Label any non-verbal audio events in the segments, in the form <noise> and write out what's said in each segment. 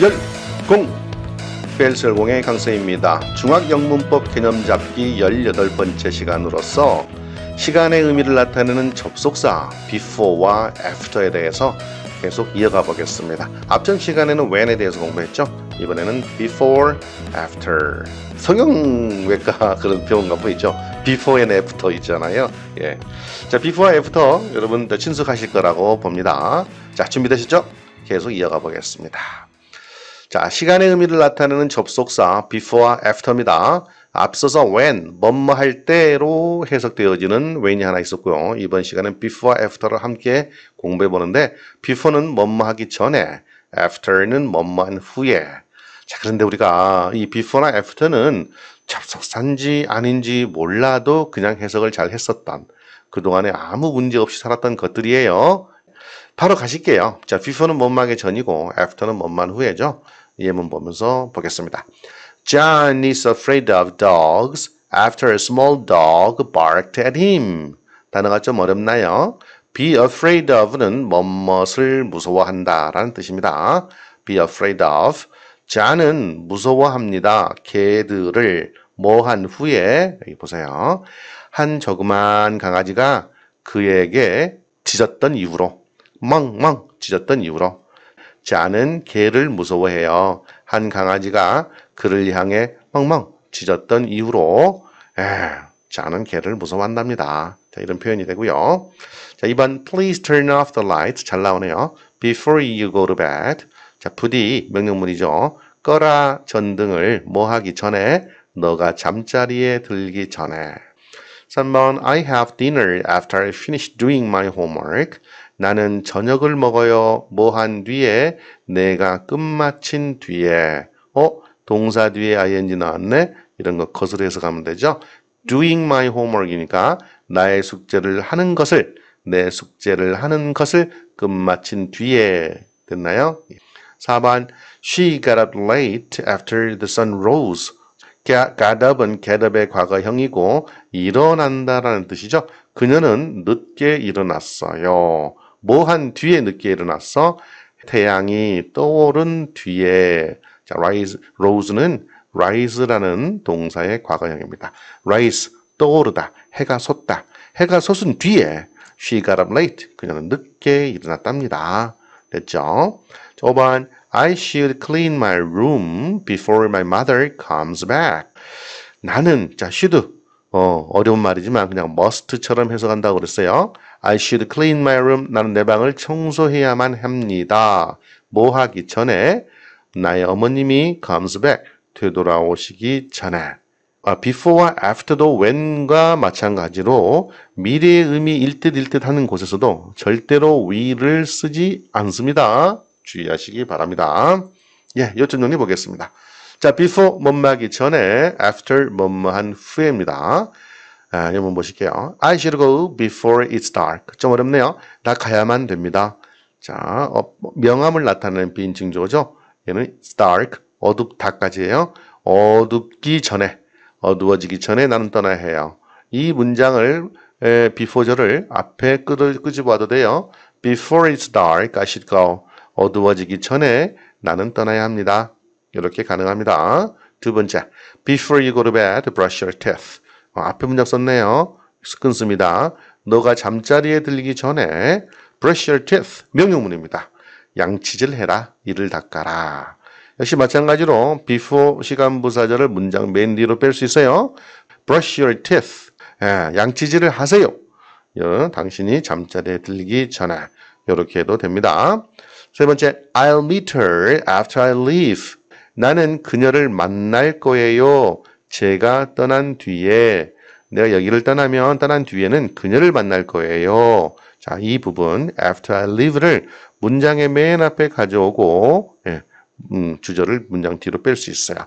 열공 벨설공의 강서입니다. 중학영문법 개념잡기 18번째 시간으로서 시간의 의미를 나타내는 접속사 before와 after에 대해서 계속 이어가 보겠습니다. 앞전 시간에는 when에 대해서 공부했죠? 이번에는 before, after. 성형외과 <laughs> 그런 병원 가 보이죠? before and after 있잖아요. 예. 자, before, after 여러분 친숙하실 거라고 봅니다. 자, 준비되셨죠? 계속 이어가 보겠습니다. 자, 시간의 의미를 나타내는 접속사 before와 after입니다. 앞서서 when, 뭐뭐 할 때로 해석되어지는 when이 하나 있었고요. 이번 시간은 before와 after를 함께 공부해 보는데 before는 뭐뭐 하기 전에, after는 뭐뭐 한 후에. 자, 그런데 우리가 이 before나 after는 접속사인지 아닌지 몰라도 그냥 해석을 잘 했었던 그동안에 아무 문제 없이 살았던 것들이에요. 바로 가실게요. 자, before는 뭐뭐 하기 전이고 after는 뭐만 후에죠. 예문 보면서 보겠습니다. John is afraid of dogs after a small dog barked at him. 단어가 좀 어렵나요? be afraid of는 뭐뭇을 무서워한다 라는 뜻입니다. be afraid of. 자는 무서워합니다. 개들을 뭐한 후에 여기 보세요. 한 저그만 강아지가 그에게 짖었던 이후로 멍멍 짖었던 이후로 자는 개를 무서워해요. 한 강아지가 그를 향해 멍멍 짖었던 이후로 에, 자는 개를 무서워한답니다. 자, 이런 표현이 되고요. 자, 2번 Please turn off the lights 잘 나오네요. Before you go to bed 자, 부디 명령문이죠. 꺼라 전등을 뭐 하기 전에 너가 잠자리에 들기 전에 3번 I have dinner after I finish doing my homework 나는 저녁을 먹어요. 뭐 한 뒤에 내가 끝마친 뒤에 어 동사 뒤에 ing 나왔네. 이런 거 거슬해서 가면 되죠. doing my homework이니까 나의 숙제를 하는 것을 내 숙제를 하는 것을 끝마친 뒤에 됐나요? 4번 She got up late after the sun rose. got up은 get up의 과거형이고 일어난다라는 뜻이죠. 그녀는 늦게 일어났어요. 뭐한 뒤에 늦게 일어났어? 태양이 떠오른 뒤에 자, rise, rose는 rise라는 동사의 과거형입니다. rise, 떠오르다, 해가 솟다. 해가 솟은 뒤에 she got up late, 그녀는 늦게 일어났답니다. 됐죠? 5번 I should clean my room before my mother comes back. 나는 자 should 어, 어려운 말이지만 그냥 must처럼 해석한다고 그랬어요. I should clean my room. 나는 내 방을 청소해야만 합니다. 뭐 하기 전에 나의 어머님이 comes back. 되돌아오시기 전에 아, before와 after도 when과 마찬가지로 미래의 의미 일뜻일뜻 하는 곳에서도 절대로 will을 쓰지 않습니다. 주의하시기 바랍니다. 예, 요점 정리 보겠습니다. 자, before 뭐뭐하기 전에 after 뭐뭐한 후에입니다. 아, 한번 보실게요. I should go before it's dark. 좀 어렵네요. 나 가야만 됩니다. 자, 어, 명암을 나타내는 비인칭조죠. 얘는 dark, 어둡다까지예요. 어둡기 전에, 어두워지기 전에 나는 떠나야 해요. 이 문장을 에, before절을 앞에 끄, 끄집어도 돼요. Before it's dark, I should go. 어두워지기 전에 나는 떠나야 합니다. 이렇게 가능합니다. 두 번째, before you go to bed, brush your teeth. 어, 앞에 문장 썼네요. 끊습니다. 너가 잠자리에 들기 전에 brush your teeth 명용문입니다. 양치질 해라, 이를 닦아라. 역시 마찬가지로 before 시간 부사절을 문장 맨 뒤로 뺄 수 있어요. brush your teeth. 예, 양치질을 하세요. 예, 당신이 잠자리에 들기 전에 이렇게 해도 됩니다. 세 번째, I'll meet her after I leave. 나는 그녀를 만날 거예요. 제가 떠난 뒤에 내가 여기를 떠나면 떠난 뒤에는 그녀를 만날 거예요. 자, 이 부분 after I leave를 문장의 맨 앞에 가져오고 예, 음, 주절을 문장 뒤로 뺄 수 있어요.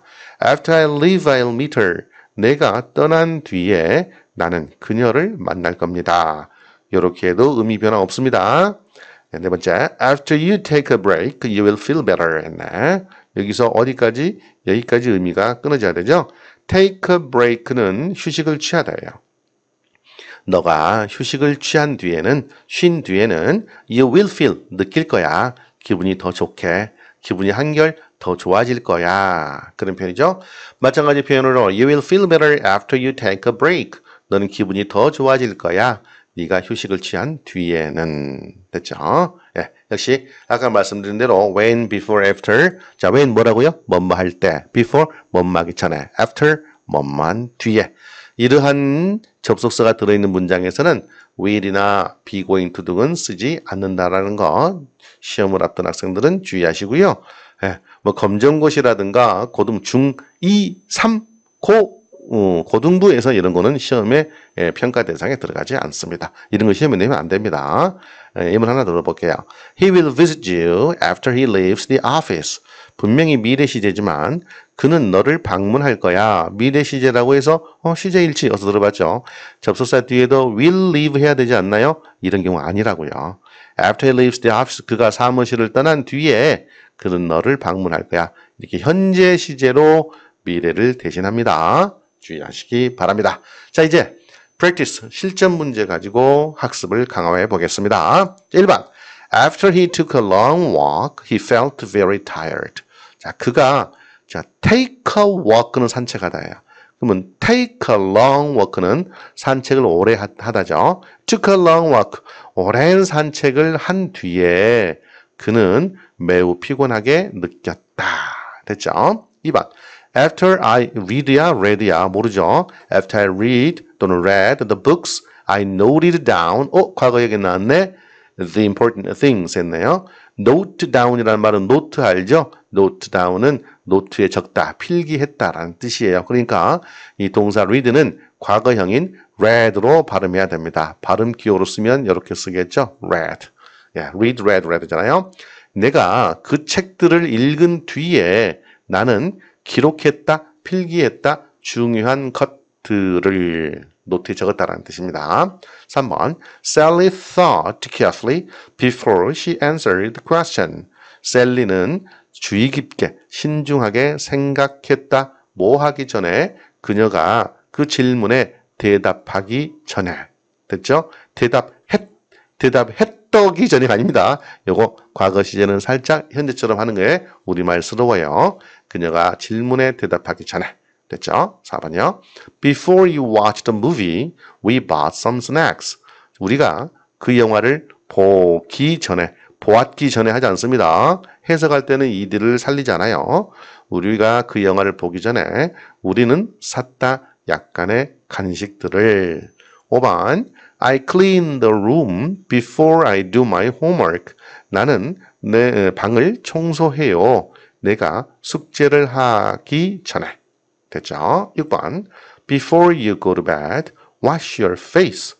After I leave, I'll meet her. 내가 떠난 뒤에 나는 그녀를 만날 겁니다. 이렇게 해도 의미 변화 없습니다. 네 번째, after you take a break, you will feel better. 했네 여기서 어디까지? 여기까지 의미가 끊어져야 되죠. take a break는 휴식을 취하다예요. 너가 휴식을 취한 뒤에는, 쉰 뒤에는 you will feel, 느낄 거야. 기분이 더 좋게, 기분이 한결 더 좋아질 거야. 그런 표현이죠. 마찬가지 표현으로 you will feel better after you take a break. 너는 기분이 더 좋아질 거야. 네가 휴식을 취한 뒤에는 됐죠. 예, 역시 아까 말씀드린 대로 when, before, after. 자, when 뭐라고요? 뭐 뭐 할 때, before 뭐뭐 하기 전에, after 뭐뭐 뒤에. 이러한 접속사가 들어있는 문장에서는 will이나 be going to 등은 쓰지 않는다라는 것 시험을 앞둔 학생들은 주의하시고요. 예, 뭐 검정고시라든가 고등 중 2, 3, 고 어, 고등부에서 이런 거는 시험에 예, 평가 대상에 들어가지 않습니다. 이런 거 시험에 내면 안 됩니다. 예, 문 하나 들어볼게요. He will visit you after he leaves the office. 분명히 미래 시제지만 그는 너를 방문할 거야. 미래 시제라고 해서 어, 시제일치 어서 들어봤죠. 접속사 뒤에도 will leave 해야 되지 않나요? 이런 경우 아니라고요. After he leaves the office, 그가 사무실을 떠난 뒤에 그는 너를 방문할 거야. 이렇게 현재 시제로 미래를 대신합니다. 주의하시기 바랍니다. 자, 이제 practice 실전 문제 가지고 학습을 강화해 보겠습니다. 1번. After he took a long walk, he felt very tired. 자, 그가 자, take a walk는 산책하다예요. 그러면 take a long walk는 산책을 오래 하다죠. took a long walk 오랜 산책을 한 뒤에 그는 매우 피곤하게 느꼈다. 됐죠? 2번 After I r e a d read야 모르죠. After I read 또는 read the books, I noted down. 어, 과거에게 나왔네. The important things 했네요. Note down이라는 말은 note 알죠? Note down은 노트에 적다, 필기했다라는 뜻이에요. 그러니까 이 동사 read는 과거형인 read로 발음해야 됩니다. 발음 기호로 쓰면 이렇게 쓰겠죠? read. e a 예, read, read, read잖아요. 내가 그 책들을 읽은 뒤에 나는 기록했다, 필기했다, 중요한 것들을 노트에 적었다라는 뜻입니다. 3번 Sally thought carefully before she answered the question. 셀리는 주의 깊게 신중하게 생각했다. 뭐 하기 전에 그녀가 그 질문에 대답하기 전에 됐죠? 대답했 대답했 떡이 전혀 아닙니다. 요거 과거 시제는 살짝 현재처럼 하는 게 우리말스러워요. 그녀가 질문에 대답하기 전에 됐죠? 4번요. Before you watch the movie, we bought some snacks. 우리가 그 영화를 보기 전에 보았기 전에 하지 않습니다. 해석할 때는 이들을 살리잖아요. 우리가 그 영화를 보기 전에 우리는 샀다 약간의 간식들을 5번 I clean the room before I do my homework. 나는 내 방을 청소해요. 내가 숙제를 하기 전에. 됐죠? 6번. Before you go to bed, wash your face.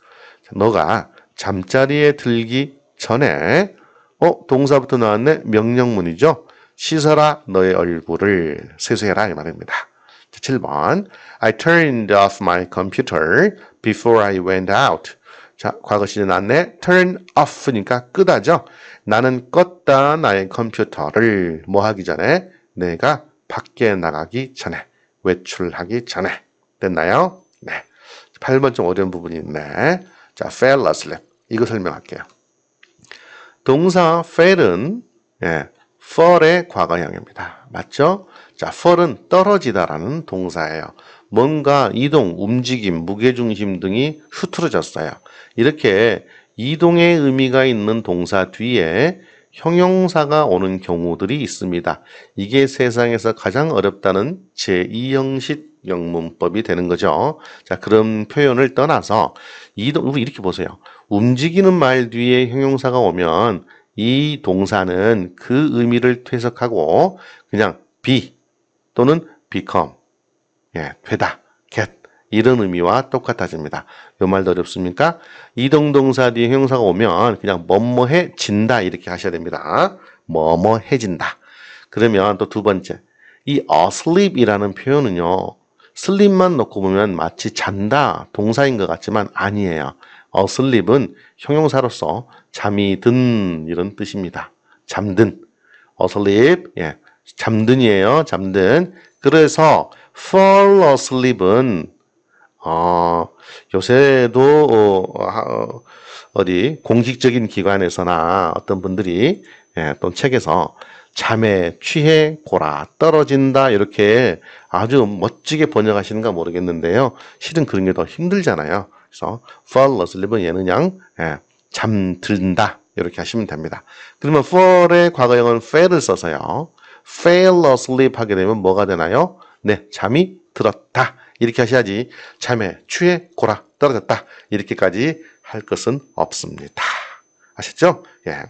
너가 잠자리에 들기 전에 어 동사부터 나왔네 명령문이죠. 씻어라 너의 얼굴을 세수해라 이 말입니다. 7번 I turned off my computer before I went out. 자, 과거 시제 안내 turn off니까 끄다죠. 나는 껐다 나의 컴퓨터를 뭐 하기 전에 내가 밖에 나가기 전에 외출하기 전에 됐나요? 네. 8번 좀 어려운 부분이 있네. 자, fell asleep. 이거 설명할게요. 동사 fell은 예, fall의 과거형입니다. 맞죠? 자, fall은 떨어지다라는 동사예요. 뭔가 이동, 움직임, 무게중심 등이 흐트러졌어요. 이렇게 이동의 의미가 있는 동사 뒤에 형용사가 오는 경우들이 있습니다. 이게 세상에서 가장 어렵다는 제2형식 영문법이 되는 거죠. 자, 그런 표현을 떠나서 이동, 우리 이렇게 보세요. 움직이는 말 뒤에 형용사가 오면 이 동사는 그 의미를 퇴석하고 그냥 be 또는 become 예, 되다, get 이런 의미와 똑같아집니다. 요 말도 어렵습니까? 이동 동사 뒤에 형사가 오면 그냥 뭐뭐해진다 이렇게 하셔야 됩니다. 뭐뭐해진다. 그러면 또 두 번째 이 asleep이라는 표현은요. 슬립만 놓고 보면 마치 잔다 동사인 것 같지만 아니에요. 어, 슬립은 형용사로서 잠이 든 이런 뜻입니다. 잠든. 어슬립, 예, 잠든이에요. 잠든. 그래서 fall asleep은 어, 요새도 어, 어 어디 공식적인 기관에서나 어떤 분들이 예, 또 책에서 잠에 취해 고라 떨어진다 이렇게 아주 멋지게 번역하시는가 모르겠는데요. 실은 그런 게 더 힘들잖아요. 그래서 fall asleep 은 얘는 양 예, 잠든다 이렇게 하시면 됩니다. 그러면 fall의 과거형은 fell을 써서요. fell asleep 하게 되면 뭐가 되나요? 네, 잠이 들었다. 이렇게 하셔야지 잠에 취해 고라 떨어졌다. 이렇게까지 할 것은 없습니다. 아셨죠? 예.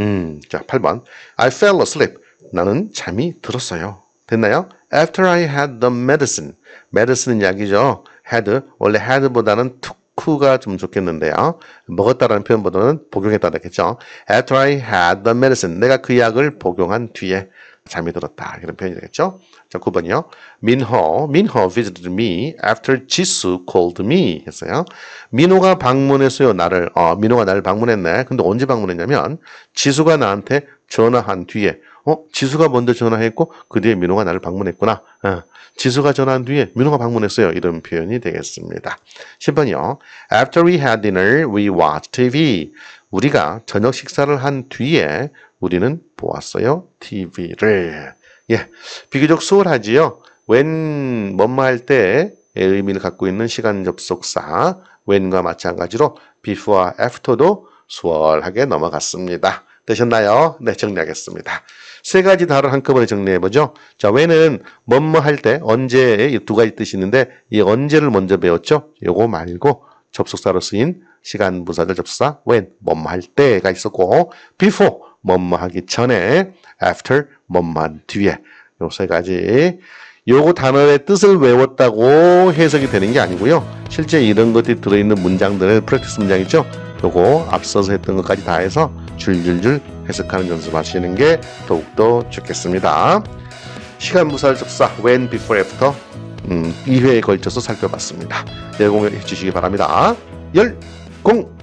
음, 자, 8번. I fell asleep. 나는 잠이 들었어요. 됐나요? After I had the medicine. medicine는 약이죠. had 원래 had보다는 took가 좀 좋겠는데요. 먹었다라는 표현보다는 복용했다 그랬겠죠. After I had the medicine, 내가 그 약을 복용한 뒤에 잠이 들었다. 이런 표현이 되겠죠. 자, 9번이요. Minho, Minho visited me after 지수 called me 했어요. 민호가 방문했어요. 나를. 어, 민호가 나를 방문했네. 근데 언제 방문했냐면 지수가 나한테 전화한 뒤에 어? 지수가 먼저 전화했고 그 뒤에 민호가 나를 방문했구나. 어, 지수가 전화한 뒤에 민호가 방문했어요. 이런 표현이 되겠습니다. 10번이요. After we had dinner, we watched TV. 우리가 저녁 식사를 한 뒤에 우리는 보았어요. TV를. 예, 비교적 수월하지요. when 뭐뭐 할 때의 의미를 갖고 있는 시간 접속사 when과 마찬가지로 before와 after도 수월하게 넘어갔습니다. 되셨나요? 네, 정리하겠습니다. 세 가지 단어를 한꺼번에 정리해보죠. 자, 왜는 뭐뭐 할 때, 언제의 두 가지 뜻이 있는데, 이 언제를 먼저 배웠죠? 요거 말고 접속사로 쓰인 시간 부사절 접속사 when, 뭐뭐 할 때가 있었고, before, 뭐뭐 하기 전에, after, 뭐뭐 한 뒤에. 요 세 가지. 요거 단어의 뜻을 외웠다고 해석이 되는 게 아니고요. 실제 이런 것들이 들어있는 문장들은 프랙티스 문장 이죠 요거 앞서서 했던 것까지 다 해서 줄줄줄 해석하는 연습하시는 게 더욱더 좋겠습니다. 시간 무살 접사 when, before, after 음, 2회에 걸쳐서 살펴봤습니다. 내공해 주시기 바랍니다. 열공!